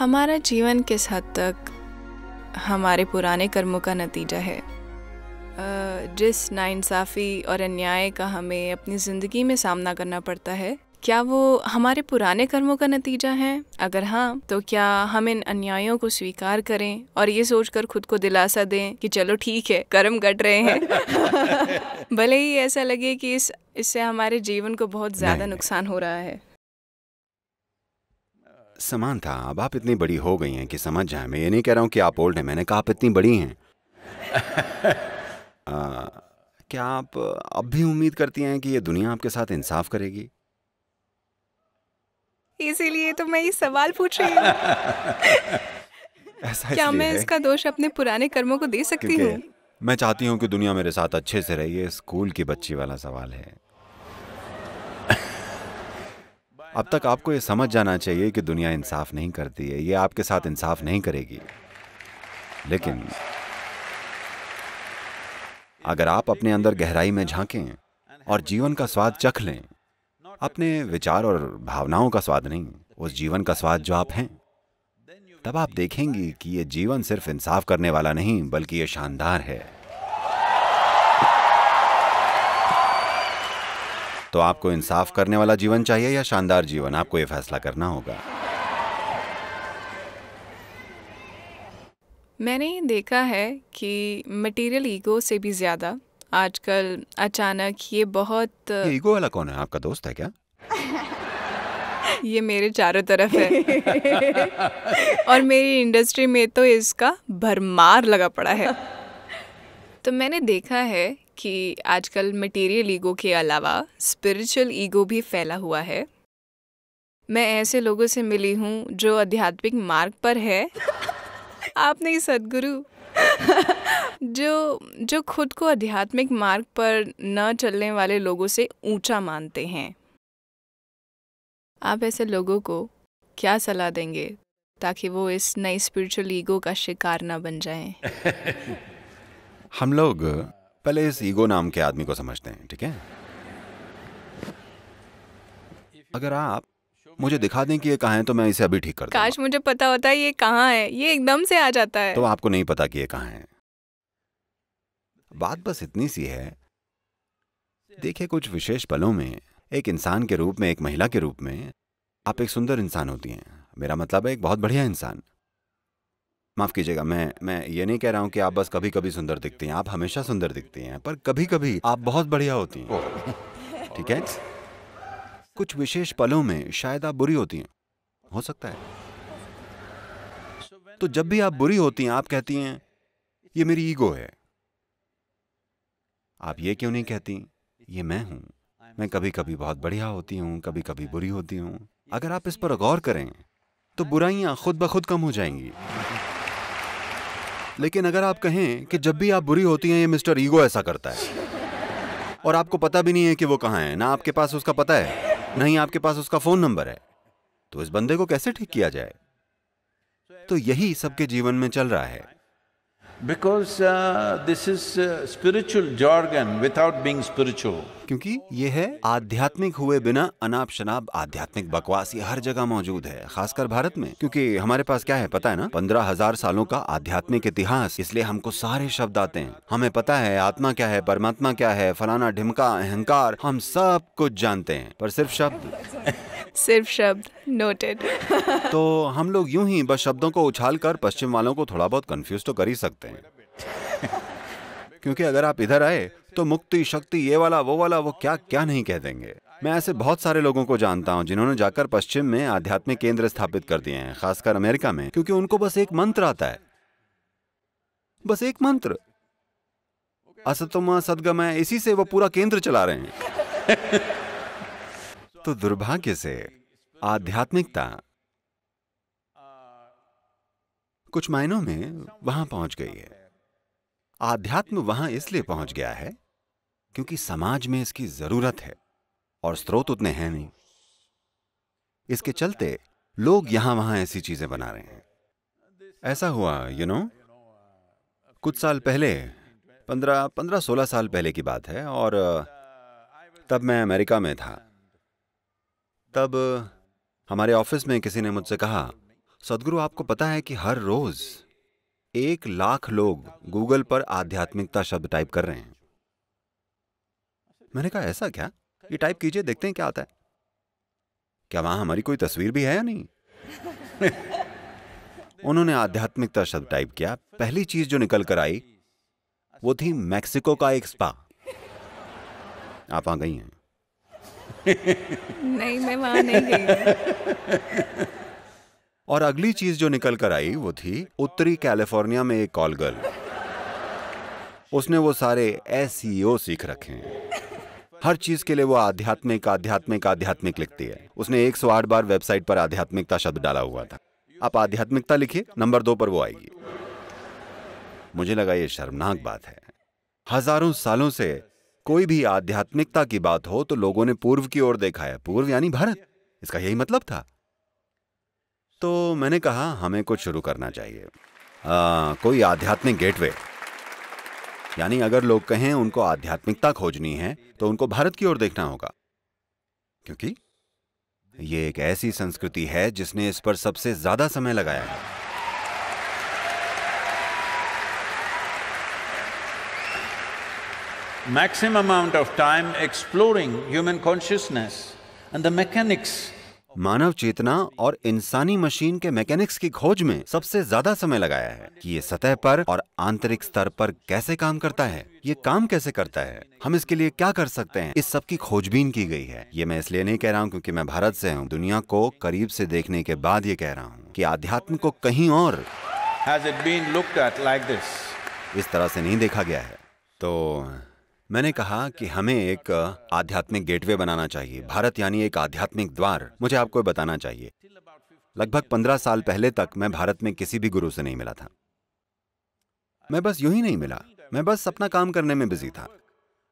हमारा जीवन किस हद तक हमारे पुराने कर्मों का नतीजा है जिस नाइंसाफ़ी और अन्याय का हमें अपनी ज़िंदगी में सामना करना पड़ता है क्या वो हमारे पुराने कर्मों का नतीजा है अगर हाँ तो क्या हम इन अन्यायों को स्वीकार करें और ये सोचकर खुद को दिलासा दें कि चलो ठीक है कर्म कट रहे हैं भले ही ऐसा लगे कि इस इससे हमारे जीवन को बहुत ज़्यादा नुकसान हो रहा है समान था अब आप इतनी बड़ी हो गई हैं कि समझ जाए मैं ये नहीं कह रहा हूँ कि आप ओल्ड हैं मैंने कहा आप इतनी बड़ी हैं क्या आप अब भी उम्मीद करती हैं कि ये दुनिया आपके साथ इंसाफ करेगी इसीलिए तो मैं ये सवाल पूछ रही हूँ क्या मैं इसका दोष अपने पुराने कर्मों को दे सकती हूँ मैं चाहती हूँ कि दुनिया मेरे साथ अच्छे से रहिए स्कूल की बच्ची वाला सवाल है अब तक आपको ये समझ जाना चाहिए कि दुनिया इंसाफ नहीं करती है ये आपके साथ इंसाफ नहीं करेगी लेकिन अगर आप अपने अंदर गहराई में झांकें और जीवन का स्वाद चख लें अपने विचार और भावनाओं का स्वाद नहीं उस जीवन का स्वाद जो आप हैं तब आप देखेंगी कि ये जीवन सिर्फ इंसाफ करने वाला नहीं बल्कि ये शानदार है तो आपको इंसाफ करने वाला जीवन चाहिए या शानदार जीवन आपको ये फैसला करना होगा मैंने देखा है कि मटेरियल ईगो से भी ज़्यादा आजकल अचानक ये बहुत ये ईगो वाला कौन है आपका दोस्त है क्या ये मेरे चारों तरफ है और मेरी इंडस्ट्री में तो इसका भरमार लगा पड़ा है तो मैंने देखा है कि आजकल मटेरियल ईगो के अलावा स्पिरिचुअल ईगो भी फैला हुआ है मैं ऐसे लोगों से मिली हूँ जो आध्यात्मिक मार्ग पर है आप नहीं सदगुरु जो जो खुद को आध्यात्मिक मार्ग पर न चलने वाले लोगों से ऊंचा मानते हैं आप ऐसे लोगों को क्या सलाह देंगे ताकि वो इस नई स्पिरिचुअल ईगो का शिकार ना बन जाएं हम लोग पहले इस ईगो नाम के आदमी को समझते हैं ठीक है अगर आप मुझे दिखा दें कि ये कहाँ है तो मैं इसे अभी ठीक कर काश मुझे पता होता ये कहाँ है ये एकदम से आ जाता है तो आपको नहीं पता कि ये कहाँ है बात बस इतनी सी है देखिए कुछ विशेष पलों में एक इंसान के रूप में एक महिला के रूप में आप एक सुंदर इंसान होती हैं मेरा मतलब है एक बहुत बढ़िया इंसान माफ़ कीजिएगा मैं मैं ये नहीं कह रहा हूँ कि आप बस कभी कभी सुंदर दिखती हैं आप हमेशा सुंदर दिखती हैं पर कभी कभी आप बहुत बढ़िया होती हैं ठीक है कुछ विशेष पलों में शायद आप बुरी होती हैं हो सकता है तो जब भी आप बुरी होती हैं आप कहती हैं ये मेरी ईगो है आप ये क्यों नहीं कहती ये मैं हूं मैं कभी कभी बहुत बढ़िया होती हूं कभी कभी बुरी होती हूं अगर आप इस पर गौर करें तो बुराइयां खुद ब खुद कम हो जाएंगी लेकिन अगर आप कहें कि जब भी आप बुरी होती हैं ये मिस्टर ईगो ऐसा करता है और आपको पता भी नहीं है कि वो कहाँ है ना आपके पास उसका पता है ना ही आपके पास उसका फोन नंबर है तो इस बंदे को कैसे ठीक किया जाए तो यही सबके जीवन में चल रहा है because this is spiritual jargon without being spiritual क्योंकि ये है आध्यात्मिक हुए बिना अनाप शनाप आध्यात्मिक बकवास ये हर जगह मौजूद है खासकर भारत में क्योंकि हमारे पास क्या है पता है ना पंद्रह हजार सालों का आध्यात्मिक इतिहास इसलिए हमको सारे शब्द आते हैं हमें पता है आत्मा क्या है परमात्मा क्या है फलाना ढिमका अहंकार हम सब कुछ जानते हैं पर सिर्फ शब्द सिर्फ शब्द नोटेड तो हम लोग यूं ही बस शब्दों को उछाल कर पश्चिम वालों को थोड़ा बहुत कंफ्यूज तो कर ही सकते हैं क्योंकि अगर आप इधर आए तो मुक्ति शक्ति ये वाला वो वाला वो क्या क्या नहीं कह देंगे मैं ऐसे बहुत सारे लोगों को जानता हूँ जिन्होंने जाकर पश्चिम में आध्यात्मिक केंद्र स्थापित कर दिए हैं खासकर अमेरिका में क्योंकि उनको बस एक मंत्र आता है बस एक मंत्र असतोमा सदगम है इसी से वो पूरा केंद्र चला रहे हैं तो दुर्भाग्य से आध्यात्मिकता कुछ मायनों में वहां पहुंच गई है आध्यात्म वहां इसलिए पहुंच गया है क्योंकि समाज में इसकी जरूरत है और स्रोत उतने हैं नहीं इसके चलते लोग यहां वहां ऐसी चीजें बना रहे हैं ऐसा हुआ यू you नो know? कुछ साल पहले पंद्रह पंद्रह सोलह साल पहले की बात है और तब मैं अमेरिका में था तब हमारे ऑफिस में किसी ने मुझसे कहा सदगुरु आपको पता है कि हर रोज एक लाख लोग गूगल पर आध्यात्मिकता शब्द टाइप कर रहे हैं मैंने कहा ऐसा क्या ये टाइप कीजिए देखते हैं क्या आता है क्या वहां हमारी कोई तस्वीर भी है या नहीं उन्होंने आध्यात्मिकता शब्द टाइप किया पहली चीज जो निकल कर आई वो थी मैक्सिको का एक स्पा आप वहां गई हैं नहीं मैं नहीं गई और अगली चीज जो निकल कर आई वो थी उत्तरी कैलिफोर्निया में एक कॉल गर्ल उसने वो सारे एस e सीख रखे हैं हर चीज के लिए वो आध्यात्मिक आध्यात्मिक आध्यात्मिक लिखती है उसने एक सौ आठ बार वेबसाइट पर आध्यात्मिकता शब्द डाला हुआ था आप आध्यात्मिकता लिखिए नंबर दो पर वो आएगी मुझे लगा ये शर्मनाक बात है हजारों सालों से कोई भी आध्यात्मिकता की बात हो तो लोगों ने पूर्व की ओर देखा है पूर्व यानी भारत इसका यही मतलब था तो मैंने कहा हमें कुछ शुरू करना चाहिए आ, कोई आध्यात्मिक गेटवे यानी अगर लोग कहें उनको आध्यात्मिकता खोजनी है तो उनको भारत की ओर देखना होगा क्योंकि ये एक ऐसी संस्कृति है जिसने इस पर सबसे ज्यादा समय लगाया है maximum amount of time exploring human consciousness and the mechanics मानव चेतना और इंसानी मशीन के मैकेनिक्स की खोज में सबसे ज्यादा समय लगाया है कि ये सतह पर और आंतरिक स्तर पर कैसे काम करता है ये काम कैसे करता है हम इसके लिए क्या कर सकते हैं इस सब की खोजबीन की गई है ये मैं इसलिए नहीं कह रहा हूँ क्योंकि मैं भारत से हूँ दुनिया को करीब से देखने के बाद ये कह रहा हूँ कि अध्यात्म को कहीं और like इस तरह से नहीं देखा गया है तो मैंने कहा कि हमें एक आध्यात्मिक गेटवे बनाना चाहिए भारत यानी एक आध्यात्मिक द्वार मुझे आपको बताना चाहिए लगभग पंद्रह साल पहले तक मैं भारत में किसी भी गुरु से नहीं मिला था मैं बस यूं ही नहीं मिला मैं बस अपना काम करने में बिजी था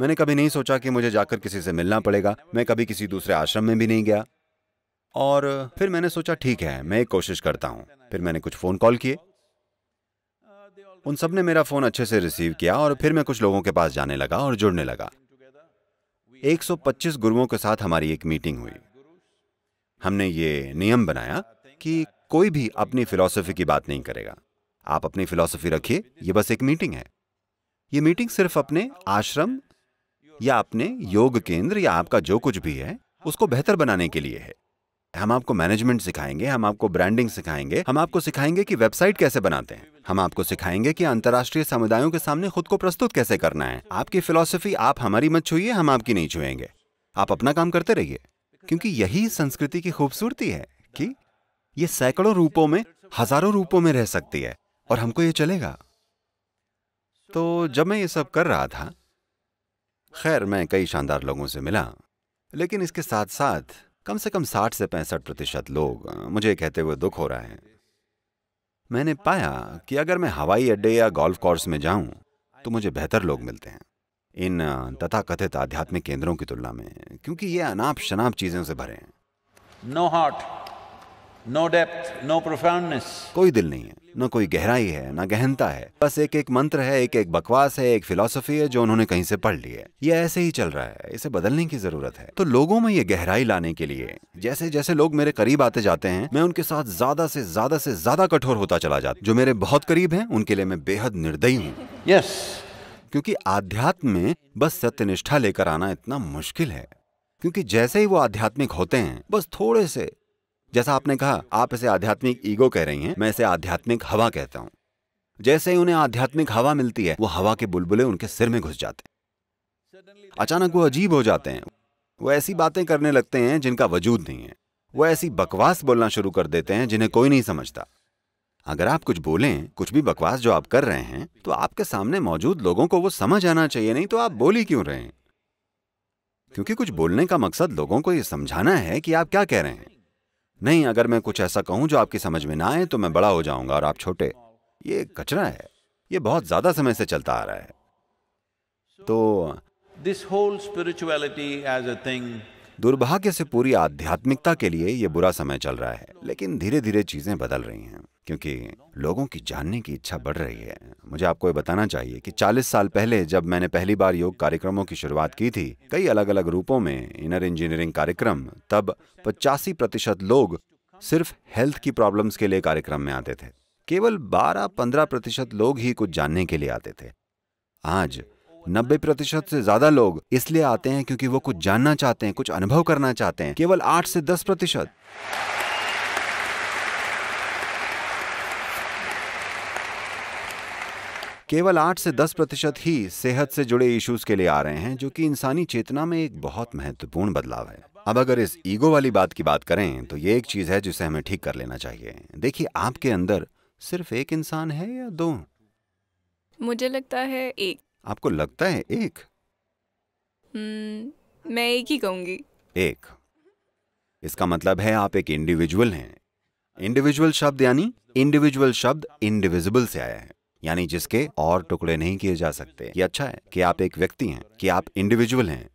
मैंने कभी नहीं सोचा कि मुझे जाकर किसी से मिलना पड़ेगा मैं कभी किसी दूसरे आश्रम में भी नहीं गया और फिर मैंने सोचा ठीक है मैं एक कोशिश करता हूँ फिर मैंने कुछ फ़ोन कॉल किए उन सब ने मेरा फ़ोन अच्छे से रिसीव किया और फिर मैं कुछ लोगों के पास जाने लगा और जुड़ने लगा 125 गुरुओं के साथ हमारी एक मीटिंग हुई हमने ये नियम बनाया कि कोई भी अपनी फिलॉसफी की बात नहीं करेगा आप अपनी फिलॉसफी रखिए ये बस एक मीटिंग है ये मीटिंग सिर्फ अपने आश्रम या अपने योग केंद्र या आपका जो कुछ भी है उसको बेहतर बनाने के लिए है हम आपको मैनेजमेंट सिखाएंगे हम आपको ब्रांडिंग सिखाएंगे हम आपको सिखाएंगे कि वेबसाइट कैसे बनाते हैं हम आपको सिखाएंगे कि अंतर्राष्ट्रीय समुदायों के सामने खुद को प्रस्तुत कैसे करना है आपकी फिलॉसफी आप हमारी मत छुइए हम आपकी नहीं छुएंगे आप अपना काम करते रहिए क्योंकि यही संस्कृति की खूबसूरती है कि ये सैकड़ों रूपों में हजारों रूपों में रह सकती है और हमको ये चलेगा तो जब मैं ये सब कर रहा था खैर मैं कई शानदार लोगों से मिला लेकिन इसके साथ साथ कम से कम 60 से पैंसठ प्रतिशत लोग मुझे कहते हुए दुख हो रहा है मैंने पाया कि अगर मैं हवाई अड्डे या गोल्फ कोर्स में जाऊं तो मुझे बेहतर लोग मिलते हैं इन तथाकथित आध्यात्मिक केंद्रों की तुलना में क्योंकि ये अनाप शनाप चीजों से भरे हैं no heart no depth no profoundness कोई दिल नहीं है न कोई गहराई है न गहनता है बस एक एक मंत्र है एक एक बकवास है एक फिलोसफी है जो उन्होंने कहीं से पढ़ ली है यह ऐसे ही चल रहा है इसे बदलने की जरूरत है तो लोगों में ये गहराई लाने के लिए जैसे जैसे लोग मेरे करीब आते जाते हैं मैं उनके साथ ज्यादा से ज्यादा से ज्यादा कठोर होता चला जाता जो मेरे बहुत करीब है उनके लिए मैं बेहद निर्दयी हूँ यस क्योंकि आध्यात्म में बस सत्यनिष्ठा लेकर आना इतना मुश्किल है क्योंकि जैसे ही वो आध्यात्मिक होते हैं बस थोड़े से जैसा आपने कहा आप इसे आध्यात्मिक ईगो कह रही हैं मैं इसे आध्यात्मिक हवा कहता हूं जैसे ही उन्हें आध्यात्मिक हवा मिलती है वो हवा के बुलबुले उनके सिर में घुस जाते हैं अचानक वो अजीब हो जाते हैं वो ऐसी बातें करने लगते हैं जिनका वजूद नहीं है वो ऐसी बकवास बोलना शुरू कर देते हैं जिन्हें कोई नहीं समझता अगर आप कुछ बोलें कुछ भी बकवास जो आप कर रहे हैं तो आपके सामने मौजूद लोगों को वो समझ आना चाहिए नहीं तो आप बोली क्यों रहे हैं क्योंकि कुछ बोलने का मकसद लोगों को ये समझाना है कि आप क्या कह रहे हैं नहीं अगर मैं कुछ ऐसा कहूं जो आपकी समझ में ना आए तो मैं बड़ा हो जाऊंगा और आप छोटे ये कचरा है ये बहुत ज्यादा समय से चलता आ रहा है तो this whole spirituality as a thing दुर्भाग्य से पूरी आध्यात्मिकता के लिए ये बुरा समय चल रहा है लेकिन धीरे धीरे चीजें बदल रही हैं क्योंकि लोगों की जानने की इच्छा बढ़ रही है मुझे आपको ये बताना चाहिए कि 40 साल पहले जब मैंने पहली बार योग कार्यक्रमों की शुरुआत की थी कई अलग अलग रूपों में इनर इंजीनियरिंग कार्यक्रम तब पचासी प्रतिशत लोग सिर्फ हेल्थ की प्रॉब्लम्स के लिए कार्यक्रम में आते थे केवल 12-15 प्रतिशत लोग ही कुछ जानने के लिए आते थे आज 90 प्रतिशत से ज्यादा लोग इसलिए आते हैं क्योंकि वो कुछ जानना चाहते हैं कुछ अनुभव करना चाहते हैं केवल 8 से 10 प्रतिशत केवल 8 से 10 प्रतिशत ही सेहत से जुड़े इश्यूज के लिए आ रहे हैं जो कि इंसानी चेतना में एक बहुत महत्वपूर्ण बदलाव है अब अगर इस ईगो वाली बात की बात करें तो ये एक चीज है जिसे हमें ठीक कर लेना चाहिए देखिए आपके अंदर सिर्फ एक इंसान है या दो मुझे लगता है एक आपको लगता है एक हम्म, मैं एक ही कहूंगी एक इसका मतलब है आप एक इंडिविजुअल हैं इंडिविजुअल शब्द यानी इंडिविजुअल शब्द इंडिविजिबल से आया है यानी जिसके और टुकड़े नहीं किए जा सकते ये अच्छा है कि आप एक व्यक्ति हैं कि आप इंडिविजुअल हैं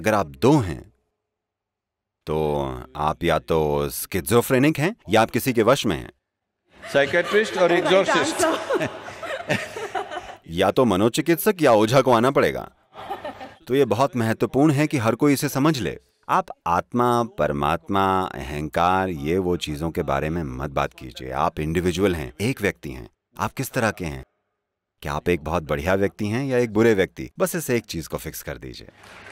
अगर आप दो हैं तो आप या तो स्किजोफ्रेनिक हैं या आप किसी के वश में हैं साइकेट्रिस्ट और एग्जोसिस्ट या तो मनोचिकित्सक या ओझा को आना पड़ेगा तो यह बहुत महत्वपूर्ण है कि हर कोई इसे समझ ले आप आत्मा परमात्मा अहंकार ये वो चीज़ों के बारे में मत बात कीजिए आप इंडिविजुअल हैं एक व्यक्ति हैं आप किस तरह के हैं क्या आप एक बहुत बढ़िया व्यक्ति हैं या एक बुरे व्यक्ति बस इस एक चीज़ को फिक्स कर दीजिए